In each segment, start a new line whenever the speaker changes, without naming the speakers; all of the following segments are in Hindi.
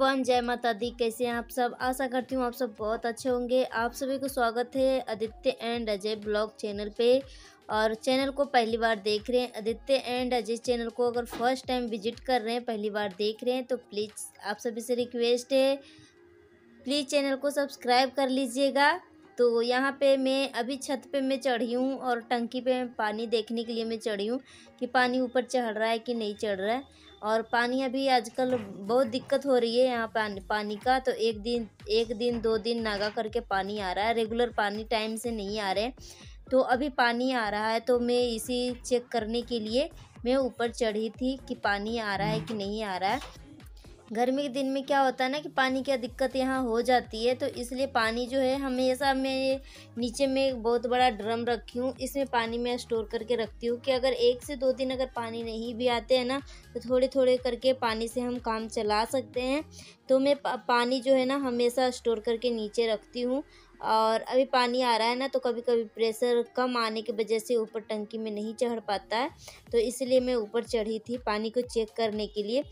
एवरीवन जय माता दी कैसे हैं आप सब आशा करती हूँ आप सब बहुत अच्छे होंगे आप सभी को स्वागत है Aditya and Ajay blog channel पे और चैनल को पहली बार देख रहे हैं आदित्य एंड अजय चैनल को अगर फर्स्ट टाइम विजिट कर रहे हैं पहली बार देख रहे हैं तो प्लीज़ आप सभी से रिक्वेस्ट है प्लीज़ चैनल को सब्सक्राइब कर लीजिएगा तो यहाँ पे मैं अभी छत पे मैं चढ़ी हूँ और टंकी पे पानी देखने के लिए मैं चढ़ी हूँ कि पानी ऊपर चढ़ रहा है कि नहीं चढ़ रहा है और पानी अभी आजकल बहुत दिक्कत हो रही है यहाँ पानी पानी का तो एक दिन एक दिन दो दिन नागा करके पानी आ रहा है रेगुलर पानी टाइम से नहीं आ रहे तो अभी पानी आ रहा है तो मैं इसी चेक करने के लिए मैं ऊपर चढ़ी थी कि पानी आ रहा है कि नहीं आ रहा है गर्मी के दिन में क्या होता है ना कि पानी की दिक्कत यहाँ हो जाती है तो इसलिए पानी जो है हमेशा मैं नीचे में एक बहुत बड़ा ड्रम रखी हूँ इसमें पानी मैं स्टोर करके रखती हूँ कि अगर एक से दो दिन अगर पानी नहीं भी आते हैं ना तो थोड़े थोड़े करके पानी से हम काम चला सकते हैं तो मैं पानी जो है ना हमेशा स्टोर करके नीचे रखती हूँ और अभी पानी आ रहा है ना तो कभी कभी प्रेशर कम आने की वजह से ऊपर टंकी में नहीं चढ़ पाता है तो इसलिए मैं ऊपर चढ़ी थी पानी को चेक करने के लिए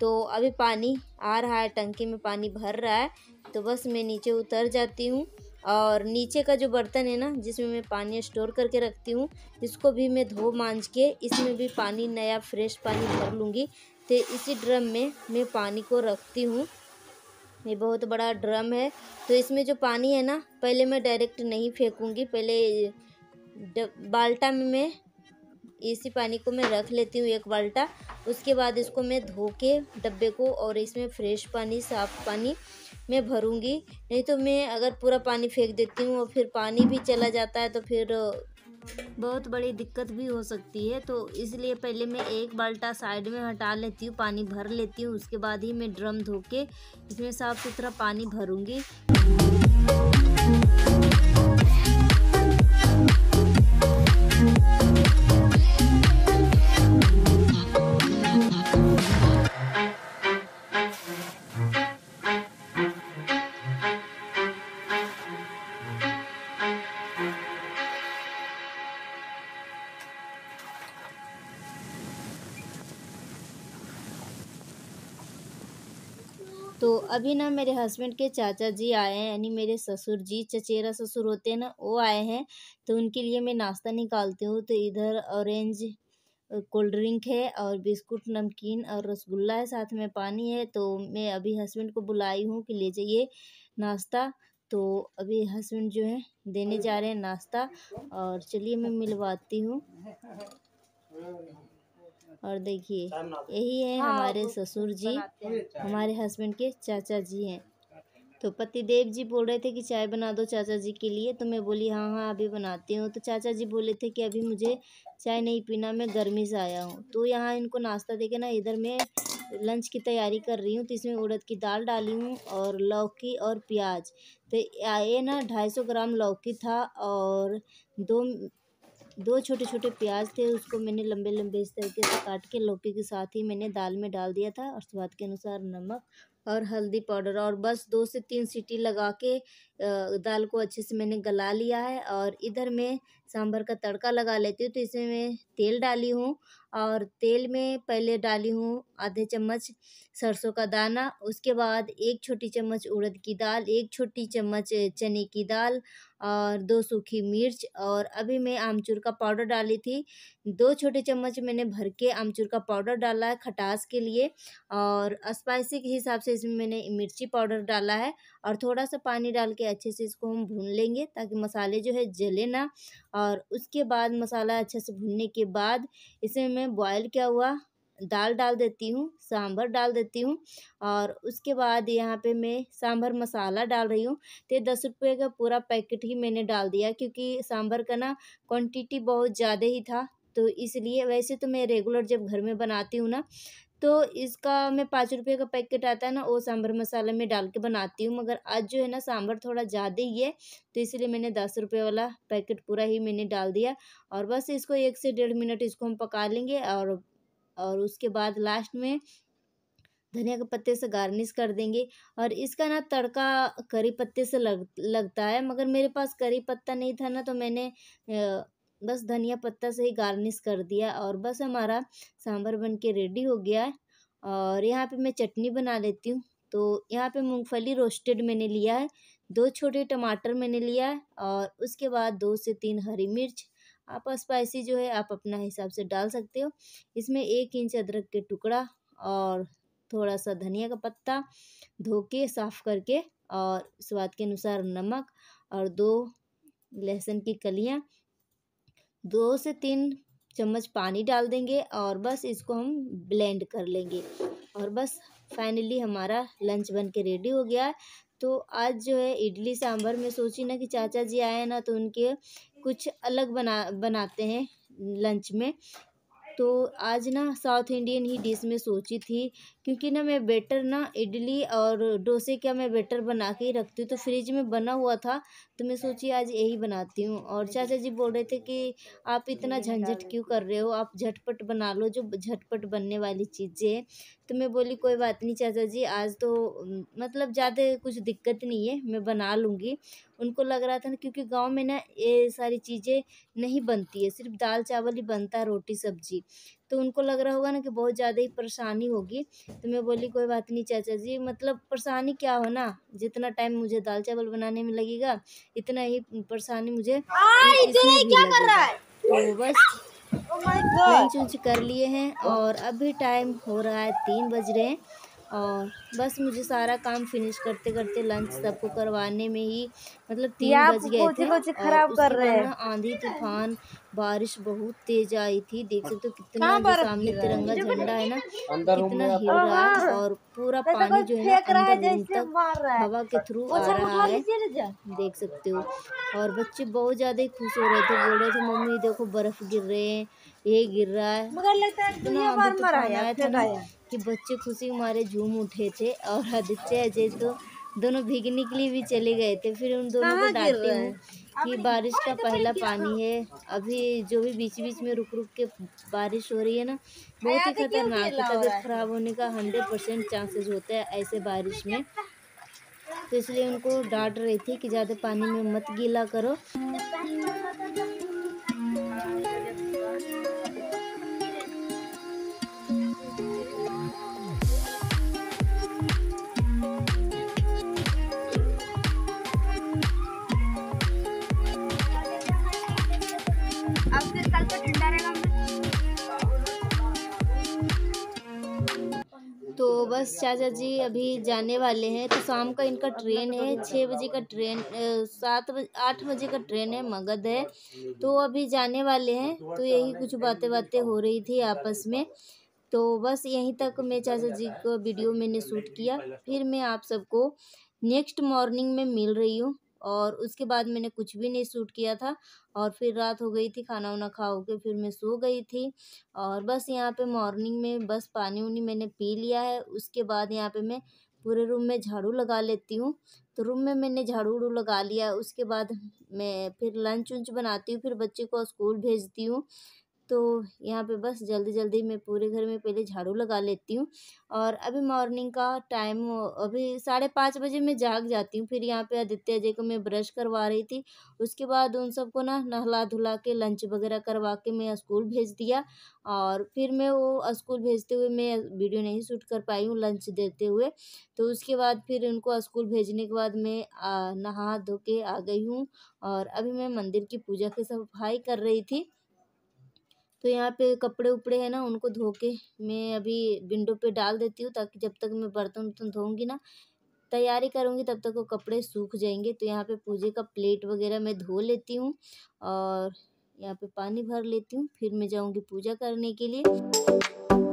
तो अभी पानी आ रहा है टंकी में पानी भर रहा है तो बस मैं नीचे उतर जाती हूँ और नीचे का जो बर्तन है ना जिसमें मैं पानी स्टोर करके रखती हूँ इसको भी मैं धो मांज के इसमें भी पानी नया फ्रेश पानी भर लूँगी तो इसी ड्रम में मैं पानी को रखती हूँ ये बहुत बड़ा ड्रम है तो इसमें जो पानी है ना पहले मैं डायरेक्ट नहीं फेंकूँगी पहले बाल्टा में मैं इसी पानी को मैं रख लेती हूँ एक बाल्टा उसके बाद इसको मैं धो के डब्बे को और इसमें फ्रेश पानी साफ़ पानी मैं भरूँगी नहीं तो मैं अगर पूरा पानी फेंक देती हूँ और फिर पानी भी चला जाता है तो फिर बहुत बड़ी दिक्कत भी हो सकती है तो इसलिए पहले मैं एक बाल्टा साइड में हटा लेती हूँ पानी भर लेती हूँ उसके बाद ही मैं ड्रम धो के इसमें साफ़ सुथरा पानी भरूँगी तो अभी ना मेरे हस्बैंड के चाचा जी आए हैं यानी मेरे ससुर जी चचेरा ससुर होते हैं ना वो आए हैं तो उनके लिए मैं नाश्ता निकालती हूँ तो इधर ऑरेंज कोल्ड ड्रिंक है और बिस्कुट नमकीन और रसगुल्ला है साथ में पानी है तो मैं अभी हस्बैंड को बुलाई हूँ कि ले जाइए नाश्ता तो अभी हस्बैंड जो है देने जा रहे हैं नाश्ता और चलिए मैं मिलवाती हूँ और देखिए यही है हाँ, हमारे ससुर जी हमारे हस्बैंड के चाचा जी हैं तो पति देव जी बोल रहे थे कि चाय बना दो चाचा जी के लिए तो मैं बोली हाँ हाँ अभी बनाती हूँ तो चाचा जी बोले थे कि अभी मुझे चाय नहीं पीना मैं गर्मी से आया हूँ तो यहाँ इनको नाश्ता देके ना इधर मैं लंच की तैयारी कर रही हूँ तो इसमें उड़द की दाल डाली हूँ और लौकी और प्याज तो ये ना ढाई सौ ग्राम लौकी था और दो दो छोटे छोटे प्याज थे उसको मैंने लंबे लंबे इस तरीके से काट के लौकी के साथ ही मैंने दाल में डाल दिया था और स्वाद के अनुसार नमक और हल्दी पाउडर और बस दो से तीन सीटी लगा के दाल को अच्छे से मैंने गला लिया है और इधर मैं सांभर का तड़का लगा लेती हूँ तो इसमें मैं तेल डाली हूँ और तेल में पहले डाली हूँ आधे चम्मच सरसों का दाना उसके बाद एक छोटी चम्मच उड़द की दाल एक छोटी चम्मच चने की दाल और दो सूखी मिर्च और अभी मैं आमचूर का पाउडर डाली थी दो छोटे चम्मच मैंने भर के आमचूर का पाउडर डाला है खटास के लिए और स्पाइसी के हिसाब से इसमें मैंने मिर्ची पाउडर डाला है और थोड़ा सा पानी डाल के अच्छे से इसको हम भून लेंगे ताकि मसाले जो है जले ना और उसके बाद मसाला अच्छे से भूनने के बाद इसमें मैं बॉयल किया हुआ दाल डाल देती हूँ सांभर डाल देती हूँ और उसके बाद यहाँ पे मैं सांभर मसाला डाल रही हूँ तो दस रुपये का पूरा पैकेट ही मैंने डाल दिया क्योंकि सांभर का ना क्वांटिटी बहुत ज़्यादा ही था तो इसलिए वैसे तो मैं रेगुलर जब घर में बनाती हूँ ना तो इसका मैं पाँच रुपये का पैकेट आता है ना वो सांभर मसाला में डाल के बनाती हूँ मगर आज जो है ना सांभर थोड़ा ज़्यादा ही है तो इसलिए मैंने दस रुपये वाला पैकेट पूरा ही मैंने डाल दिया और बस इसको एक से डेढ़ मिनट इसको हम पका लेंगे और और उसके बाद लास्ट में धनिया के पत्ते से गार्निश कर देंगे और इसका ना तड़का करी पत्ते से लग लगता है मगर मेरे पास करी पत्ता नहीं था ना तो मैंने बस धनिया पत्ता से ही गार्निश कर दिया और बस हमारा सांभर बन के रेडी हो गया है और यहाँ पे मैं चटनी बना लेती हूँ तो यहाँ पे मूंगफली रोस्टेड मैंने लिया है दो छोटे टमाटर मैंने लिया है और उसके बाद दो से तीन हरी मिर्च आप स्पाइसी जो है आप अपना हिसाब से डाल सकते हो इसमें एक इंच अदरक के टुकड़ा और थोड़ा सा धनिया का पत्ता धो के साफ़ करके और स्वाद के अनुसार नमक और दो लहसुन की कलियाँ दो से तीन चम्मच पानी डाल देंगे और बस इसको हम ब्लेंड कर लेंगे और बस फाइनली हमारा लंच बन के रेडी हो गया तो आज जो है इडली सांभर में सोची ना कि चाचा जी आए ना तो उनके कुछ अलग बना बनाते हैं लंच में तो आज ना साउथ इंडियन ही डिश में सोची थी क्योंकि ना मैं बेटर ना इडली और डोसे क्या मैं बेटर बना के ही रखती हूँ तो फ्रिज में बना हुआ था तो मैं सोची आज यही बनाती हूँ और चाचा जी बोल रहे थे कि आप इतना झंझट क्यों कर रहे हो आप झटपट बना लो जो झटपट बनने वाली चीज़ें हैं तो मैं बोली कोई बात नहीं चाचा जी आज तो मतलब ज़्यादा कुछ दिक्कत नहीं है मैं बना लूँगी उनको लग रहा था ना क्योंकि गाँव में ना ये सारी चीज़ें नहीं बनती है सिर्फ दाल चावल ही बनता है रोटी सब्जी तो उनको लग रहा होगा ना कि बहुत ज़्यादा ही परेशानी होगी तो मैं बोली कोई बात नहीं चाचा जी मतलब परेशानी क्या हो ना जितना टाइम मुझे दाल चावल बनाने में लगेगा इतना ही परेशानी मुझे हाँ, तो बस लंच oh उंच कर लिए हैं और अभी टाइम हो रहा है तीन बज रहे हैं और बस मुझे सारा काम फिनिश करते करते लंच सबको करवाने में ही मतलब तीन बज गए थे और खराब कर रहे हैं आंधी तूफान बारिश बहुत तेज आई थी देख सकते हो कितना सामने तिरंगा झंडा है ना कितना हिल रहा है और पूरा पानी जो है अंदर रूम तक हवा के थ्रू अच्छा, आ रहा है देख सकते हो और बच्चे बहुत ज़्यादा खुश हो रहे थे बोल रहे थे मम्मी देखो बर्फ़ गिर रहे हैं ये गिर रहा है मगर लगता है कि बच्चे खुशी मारे झूम उठे थे और आदित्य अजय तो दोनों भीगने के लिए भी चले गए थे फिर उन दोनों को डालते हैं कि बारिश का तो पहला पानी है अभी जो भी बीच बीच में रुक रुक के बारिश हो रही है ना बहुत ही तो खतरनाक है तबीयत खराब होने का हंड्रेड परसेंट चांसेस होता है ऐसे बारिश में तो इसलिए उनको डांट रही थी कि ज़्यादा पानी में मत गीला करो बस चाचा जी अभी जाने वाले हैं तो शाम का इनका ट्रेन है छः बजे का ट्रेन सात बजे आठ बजे का ट्रेन है मगध है तो अभी जाने वाले हैं तो यही कुछ बातें बातें हो रही थी आपस में तो बस यहीं तक मैं चाचा जी का वीडियो मैंने शूट किया फिर मैं आप सबको नेक्स्ट मॉर्निंग में मिल रही हूँ और उसके बाद मैंने कुछ भी नहीं सूट किया था और फिर रात हो गई थी खाना वाना खा के फिर मैं सो गई थी और बस यहाँ पे मॉर्निंग में बस पानी उनी मैंने पी लिया है उसके बाद यहाँ पे मैं पूरे रूम में झाड़ू लगा लेती हूँ तो रूम में मैंने झाड़ू उड़ू लगा लिया उसके बाद मैं फिर लंच उंच बनाती हूँ फिर बच्चे को स्कूल भेजती हूँ तो यहाँ पे बस जल्दी जल्दी मैं पूरे घर में पहले झाड़ू लगा लेती हूँ और अभी मॉर्निंग का टाइम अभी साढ़े पाँच बजे मैं जाग जाती हूँ फिर यहाँ पे आदित्य अजय को मैं ब्रश करवा रही थी उसके बाद उन सबको ना नहला धुला के लंच वगैरह करवा के मैं स्कूल भेज दिया और फिर मैं वो स्कूल भेजते हुए मैं वीडियो नहीं शूट कर पाई हूँ लंच देते हुए तो उसके बाद फिर उनको स्कूल भेजने के बाद मैं नहा धो के आ गई हूँ और अभी मैं मंदिर की पूजा की सफाई कर रही थी तो यहाँ पे कपड़े उपड़े हैं ना उनको धो के मैं अभी विंडो पे डाल देती हूँ ताकि जब तक मैं बर्तन वर्तन धोऊँगी ना तैयारी करूँगी तब तक वो कपड़े सूख जाएंगे तो यहाँ पे पूजे का प्लेट वगैरह मैं धो लेती हूँ और यहाँ पे पानी भर लेती हूँ फिर मैं जाऊँगी पूजा करने के लिए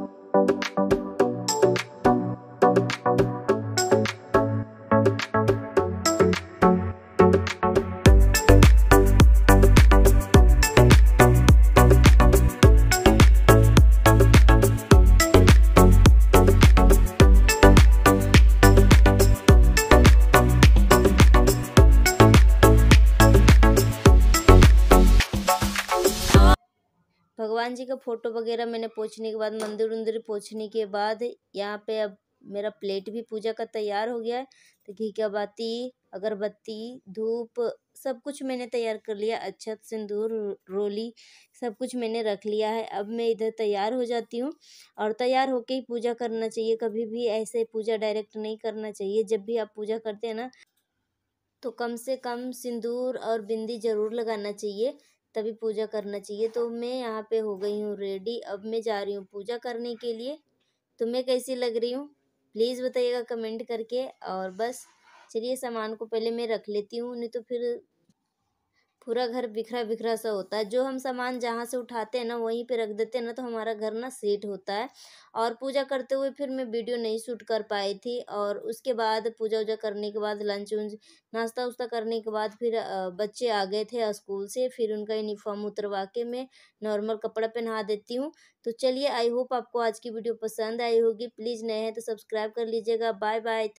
का फ़ोटो वगैरह मैंने पहुँचने के बाद मंदिर उंदिर पहुँचने के बाद यहाँ पे अब मेरा प्लेट भी पूजा का तैयार हो गया है तो घी का बाती अगरबत्ती धूप सब कुछ मैंने तैयार कर लिया अच्छत सिंदूर रोली सब कुछ मैंने रख लिया है अब मैं इधर तैयार हो जाती हूँ और तैयार होके ही पूजा करना चाहिए कभी भी ऐसे पूजा डायरेक्ट नहीं करना चाहिए जब भी आप पूजा करते हैं ना तो कम से कम सिंदूर और बिंदी ज़रूर लगाना चाहिए तभी पूजा करना चाहिए तो मैं यहाँ पे हो गई हूँ रेडी अब मैं जा रही हूँ पूजा करने के लिए तो मैं कैसी लग रही हूँ प्लीज़ बताइएगा कमेंट करके और बस चलिए सामान को पहले मैं रख लेती हूँ नहीं तो फिर पूरा घर बिखरा बिखरा सा होता है जो हम सामान जहाँ से उठाते हैं ना वहीं पे रख देते हैं ना तो हमारा घर ना सेट होता है और पूजा करते हुए फिर मैं वीडियो नहीं शूट कर पाई थी और उसके बाद पूजा वूजा करने के बाद लंच उंच नाश्ता उस्ता करने के बाद फिर बच्चे आ गए थे स्कूल से फिर उनका यूनिफॉर्म उतरवा के मैं नॉर्मल कपड़ा पहना देती हूँ तो चलिए आई होप आपको आज की वीडियो पसंद आई होगी प्लीज़ नए हैं तो सब्सक्राइब कर लीजिएगा बाय बाय